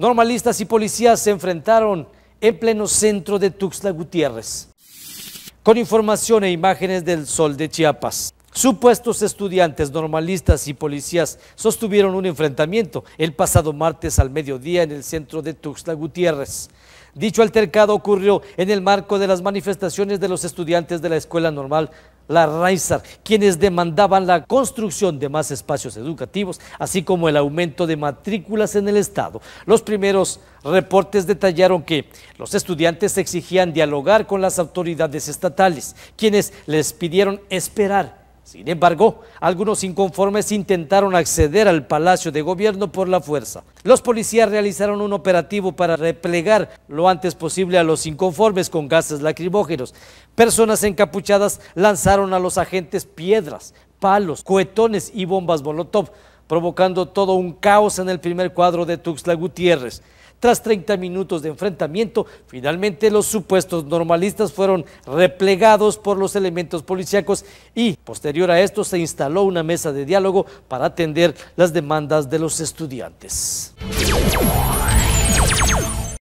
Normalistas y policías se enfrentaron en pleno centro de Tuxtla Gutiérrez. Con información e imágenes del sol de Chiapas. Supuestos estudiantes, normalistas y policías sostuvieron un enfrentamiento el pasado martes al mediodía en el centro de Tuxtla Gutiérrez. Dicho altercado ocurrió en el marco de las manifestaciones de los estudiantes de la Escuela Normal la Raizar, quienes demandaban la construcción de más espacios educativos, así como el aumento de matrículas en el Estado. Los primeros reportes detallaron que los estudiantes exigían dialogar con las autoridades estatales, quienes les pidieron esperar sin embargo, algunos inconformes intentaron acceder al Palacio de Gobierno por la fuerza. Los policías realizaron un operativo para replegar lo antes posible a los inconformes con gases lacrimógenos. Personas encapuchadas lanzaron a los agentes piedras, palos, cohetones y bombas molotov provocando todo un caos en el primer cuadro de Tuxtla Gutiérrez. Tras 30 minutos de enfrentamiento, finalmente los supuestos normalistas fueron replegados por los elementos policíacos y, posterior a esto, se instaló una mesa de diálogo para atender las demandas de los estudiantes.